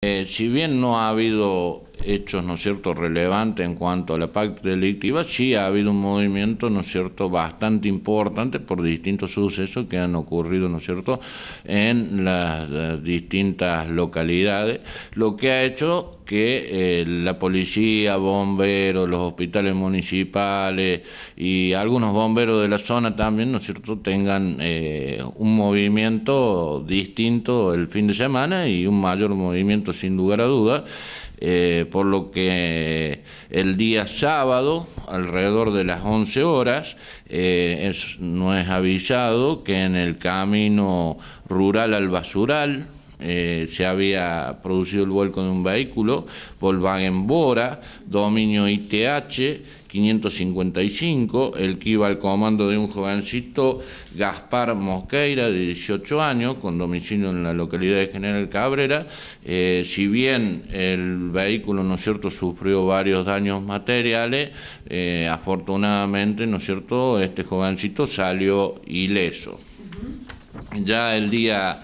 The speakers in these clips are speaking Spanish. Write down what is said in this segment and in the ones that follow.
Eh, si bien no ha habido hechos, ¿no es cierto?, relevantes en cuanto a la pacto delictiva, sí ha habido un movimiento, ¿no es cierto?, bastante importante por distintos sucesos que han ocurrido, ¿no es cierto?, en las, eh, distintas localidades, lo que ha hecho que eh, la policía, bomberos, los hospitales municipales y algunos bomberos de la zona también, ¿no es cierto?, tengan eh, un movimiento distinto el fin de semana y un mayor movimiento sin lugar a dudas. Eh, por lo que el día sábado, alrededor de las 11 horas, eh, no es avisado que en el camino rural al basural, eh, se había producido el vuelco de un vehículo, Volkswagen Bora, dominio ITH 555, el que iba al comando de un jovencito, Gaspar Mosqueira, de 18 años, con domicilio en la localidad de General Cabrera. Eh, si bien el vehículo, ¿no es cierto?, sufrió varios daños materiales, eh, afortunadamente, ¿no es cierto?, este jovencito salió ileso. Ya el día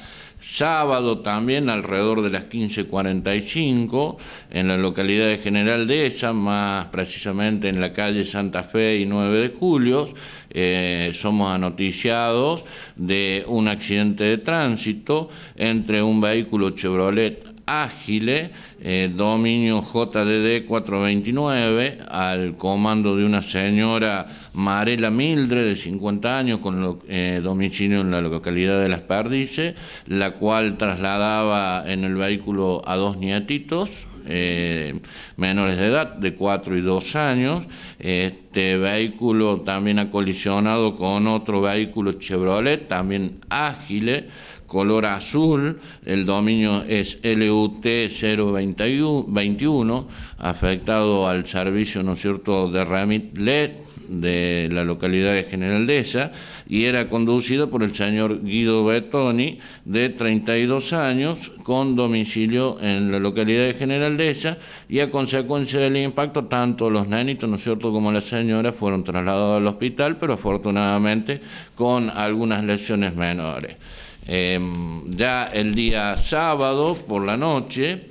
Sábado también alrededor de las 15.45 en la localidad de General Esa, más precisamente en la calle Santa Fe y 9 de Julio, eh, somos anoticiados de un accidente de tránsito entre un vehículo Chevrolet Ágile, eh, dominio JDD 429, al comando de una señora Marela Mildre, de 50 años, con eh, domicilio en la localidad de Las Perdices, la cual trasladaba en el vehículo a dos nietitos, eh, menores de edad, de 4 y 2 años. Este vehículo también ha colisionado con otro vehículo Chevrolet, también ágile color azul, el dominio es LUT 021, afectado al servicio, ¿no es cierto?, de Ramit LED de la localidad de Generaldeza, y era conducido por el señor Guido Betoni de 32 años con domicilio en la localidad de Generaldeza, y a consecuencia del impacto tanto los nanitos, ¿no es cierto?, como las señoras, fueron trasladados al hospital, pero afortunadamente con algunas lesiones menores. Em, ya el día sábado por la noche,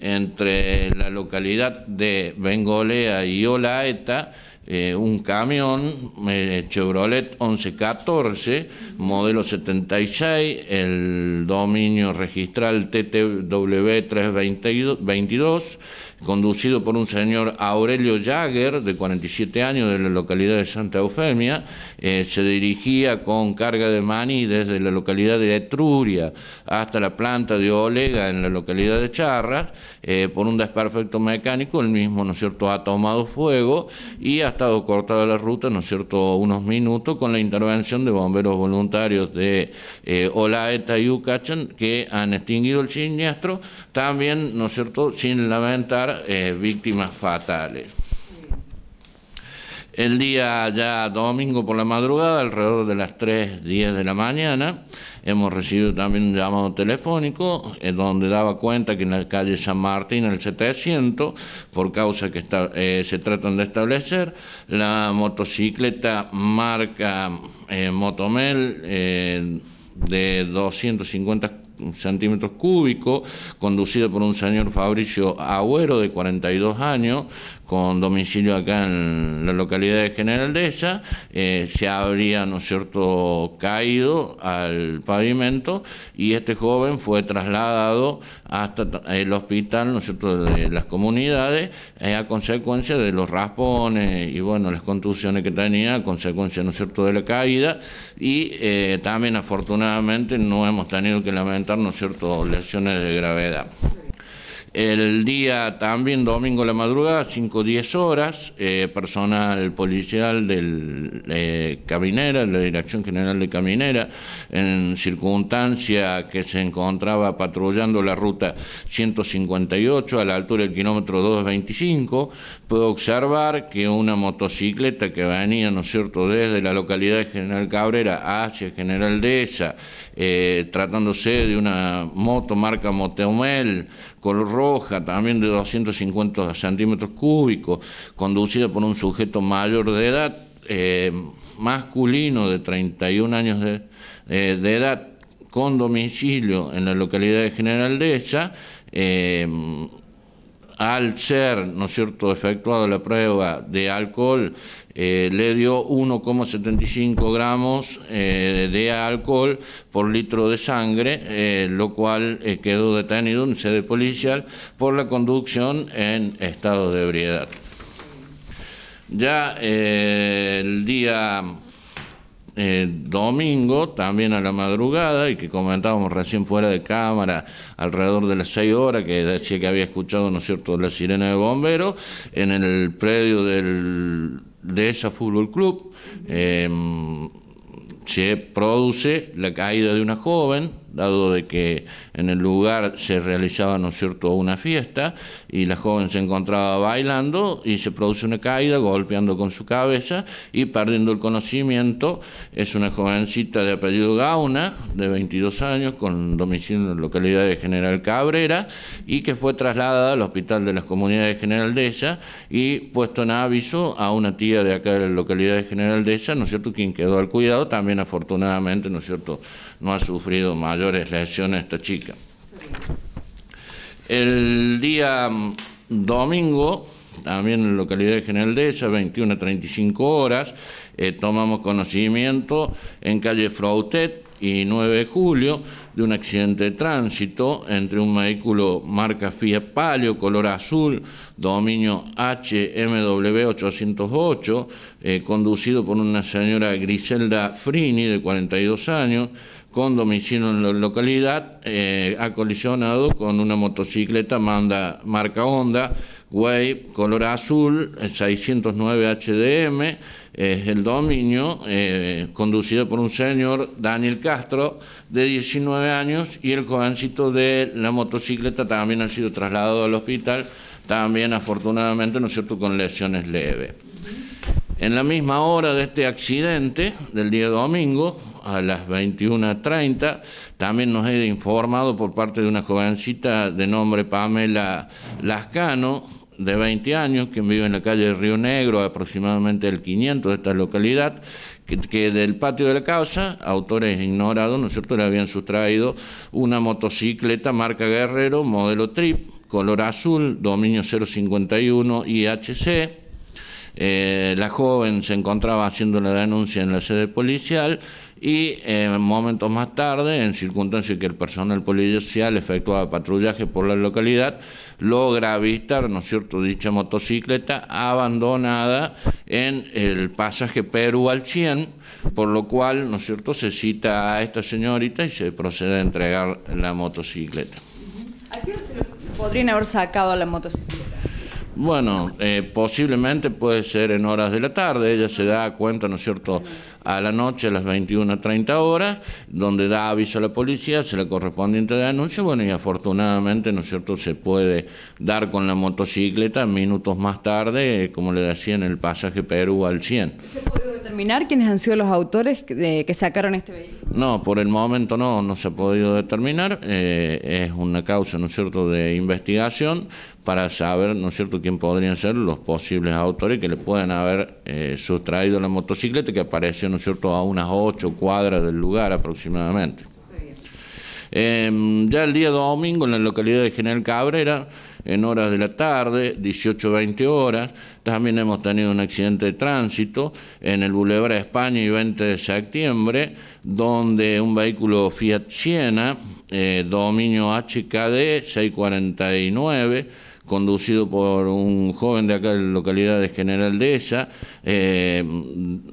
entre la localidad de Bengolea y Olaeta, eh, un camión eh, Chevrolet 1114, modelo 76, el dominio registral TTW322, conducido por un señor Aurelio Jagger, de 47 años, de la localidad de Santa Eufemia. Eh, se dirigía con carga de maní desde la localidad de Etruria hasta la planta de Olega en la localidad de Charras. por un desperfecto mecánico, el mismo, ¿no es cierto?, ha tomado fuego y hasta ha estado cortada la ruta, ¿no es cierto?, unos minutos con la intervención de bomberos voluntarios de eh, Olaeta y Ucachan que han extinguido el siniestro, también, ¿no es cierto?, sin lamentar eh, víctimas fatales. El día ya domingo por la madrugada, alrededor de las 3.10 de la mañana, hemos recibido también un llamado telefónico en eh, donde daba cuenta que en la calle San Martín, el 700, por causa que está, eh, se tratan de establecer, la motocicleta marca eh, Motomel de 250 centímetros cúbicos, conducida por un señor Fabricio Agüero de 42 años, con domicilio acá en la localidad de Generaldeza, eh, se habría, ¿no cierto?, caído al pavimento y este joven fue trasladado hasta el hospital, ¿no cierto?, de las comunidades eh, a consecuencia de los raspones y, bueno, las contusiones que tenía a consecuencia, ¿no es cierto?, de la caída y eh, también afortunadamente no hemos tenido que lamentar, ¿no cierto?, lesiones de gravedad. El día también, domingo la madrugada, 5-10 horas, eh, personal policial de eh, Caminera, la Dirección General de Caminera, en circunstancia que se encontraba patrullando la ruta 158 a la altura del kilómetro 225, pudo observar que una motocicleta que venía, ¿no es cierto?, desde la localidad de General Cabrera hacia General Deza, eh, tratándose de una moto marca Moteumel, color rojo, también de 250 centímetros cúbicos, conducida por un sujeto mayor de edad, eh, masculino de 31 años eh, de, edad, con domicilio en la localidad de General Decha. Eh, al ser, ¿no cierto?, efectuada la prueba de alcohol, eh, le dio 1,75 gramos eh, de alcohol por litro de sangre, eh, lo cual quedó detenido en sede policial por la conducción en estado de ebriedad. Ya el día eh, domingo, también a la madrugada, y que comentábamos recién fuera de cámara, alrededor de las 6 horas, que decía que había escuchado, ¿no es cierto?, la sirena de bomberos, en el predio del, de esa fútbol club, em, se produce la caída de una joven, dado de que en el lugar se realizaba, ¿no cierto?, una fiesta y la joven se encontraba bailando y se produce una caída golpeando con su cabeza y perdiendo el conocimiento. Es una jovencita de apellido Gauna, de 22 años, con domicilio en la localidad de General Cabrera y que fue trasladada al Hospital de las Comunidades General Deza y puesto en aviso a una tía de acá de la localidad de General Deza, ¿no es cierto?, quien quedó al cuidado, también afortunadamente, ¿no es cierto?, no ha sufrido mayor la lesión a esta chica. El día mm, domingo, también en la localidad de General 21 a 35 horas, eh, tomamos conocimiento en calle Frautet y 9 de julio de un accidente de tránsito entre un vehículo marca Fiat Palio color azul, dominio HMW808, eh, conducido por una señora Griselda Frini de 42 años, con domicilio en la localidad, ha eh, colisionado con una motocicleta manda, marca Honda, Wave color azul, 609 eh, HDM, es el dominio, eh, conducido por un señor, Daniel Castro, de 19 años, y el jovencito de la motocicleta también ha sido trasladado al hospital, también afortunadamente, ¿no es cierto?, con lesiones leves. En la misma hora de este accidente, del día domingo, a las 21.30. También nos he informado por parte de una jovencita de nombre Pamela Lascano, de 20 años, que vive en la calle Río Negro, aproximadamente el 500 de esta localidad, que, del patio de la causa, autores ignorados, ¿no es cierto?, le habían sustraído una motocicleta marca Guerrero, modelo Trip, color azul, dominio 051 IHC eh, la joven se encontraba haciendo la denuncia en la sede policial y eh, momentos más tarde, en circunstancias que el personal policial efectuaba patrullaje por la localidad, logra avistar, ¿no es cierto?, dicha motocicleta abandonada en el pasaje Perú al 100, por lo cual, ¿no es cierto?, se cita a esta señorita y se procede a entregar la motocicleta. ¿A quién se podrían haber sacado la motocicleta? Bueno, eh, posiblemente puede ser en horas de la tarde, ella se da cuenta, ¿no es cierto?, a la noche, a las 21.30 horas, donde da aviso a la policía, se le correspondiente anuncio, bueno, y afortunadamente, ¿no es cierto?, se puede dar con la motocicleta minutos más tarde, eh, como le decía en el pasaje Perú al 100 determinar quiénes han sido los autores que, sacaron este vehículo? No, por el momento no, no se ha podido determinar. Eh, es una causa, ¿no es cierto?, de investigación para saber, ¿no es cierto?, quién podrían ser los posibles autores que le puedan haber eh, sustraído la motocicleta que apareció, ¿no es cierto?, a unas ocho cuadras del lugar aproximadamente. Em, ya el día domingo en la localidad de General Cabrera, en horas de la tarde, 18-20 horas, también hemos tenido un accidente de tránsito en el Boulevard España y 20 de septiembre, donde un vehículo Fiat Siena, eh, dominio HKD 649, conducido por un joven de acá de la localidad de General Deza, eh,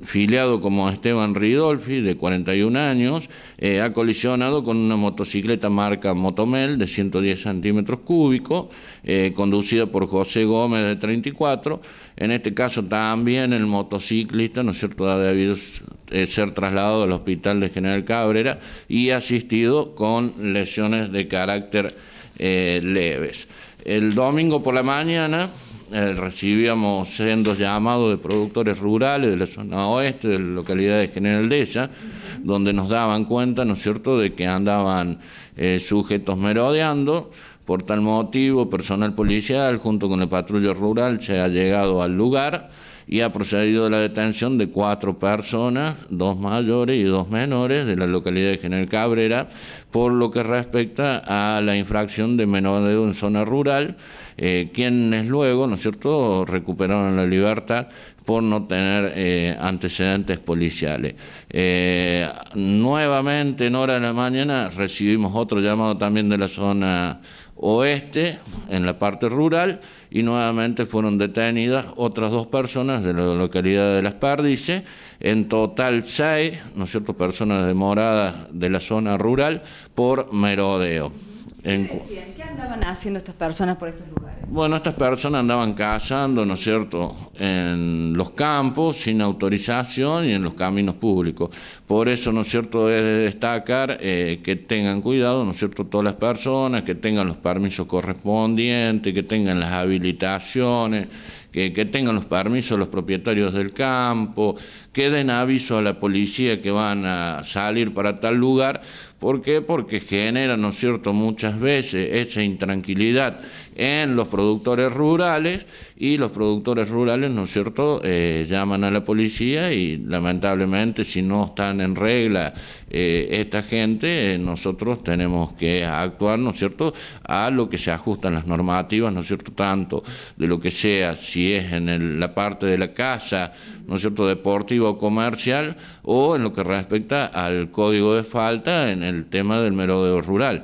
filiado como Esteban Ridolfi, de 41 años, eh, ha colisionado con una motocicleta marca Motomel de 110 centímetros cúbicos, eh, conducida por José Gómez, de 34. En este caso también el motociclista, ¿no es cierto?, ha debido ser trasladado al hospital de General Cabrera y ha asistido con lesiones de carácter eh, leves. El domingo por la mañana eh, recibíamos sendos llamados de productores rurales de la zona oeste, de la localidad de General Deza, donde nos daban cuenta, ¿no es cierto?, de que andaban eh, sujetos merodeando. Por tal motivo, personal policial, junto con el patrullo rural, se ha llegado al lugar y ha procedido la detención de cuatro personas, dos mayores y dos menores de la localidad de General Cabrera, por lo que respecta a la infracción de menor edad en zona rural, eh, quienes luego, ¿no es cierto?, recuperaron la libertad por no tener eh, antecedentes policiales. Eh, nuevamente, en hora de la mañana, recibimos otro llamado también de la zona oeste, en la parte rural, y nuevamente fueron detenidas otras dos personas de la localidad de Las Pardices, en total seis, ¿no es cierto?, personas demoradas de la zona rural por merodeo. En, haciendo estas personas por estos lugares? Bueno, estas personas andaban cazando, ¿no es cierto?, en los campos sin autorización y en los caminos públicos. Por eso, ¿no es cierto?, es destacar eh, que tengan cuidado, ¿no es cierto?, todas las personas, que tengan los permisos correspondientes, que tengan las habilitaciones. Que, tengan los permisos los propietarios del campo, que den aviso a la policía que van a salir para tal lugar. ¿Por qué? Porque genera, ¿no es cierto?, muchas veces esa intranquilidad tranquilidad en los productores rurales y los productores rurales, ¿no es cierto?, eh, llaman a la policía y lamentablemente si no están en regla eh, esta gente, eh, nosotros tenemos que actuar, ¿no es cierto?, a lo que se ajustan las normativas, ¿no es cierto?, tanto de lo que sea, si es en la parte de la casa, ¿no es cierto?, deportiva o comercial, o en lo que respecta al código de falta en el tema del merodeo rural.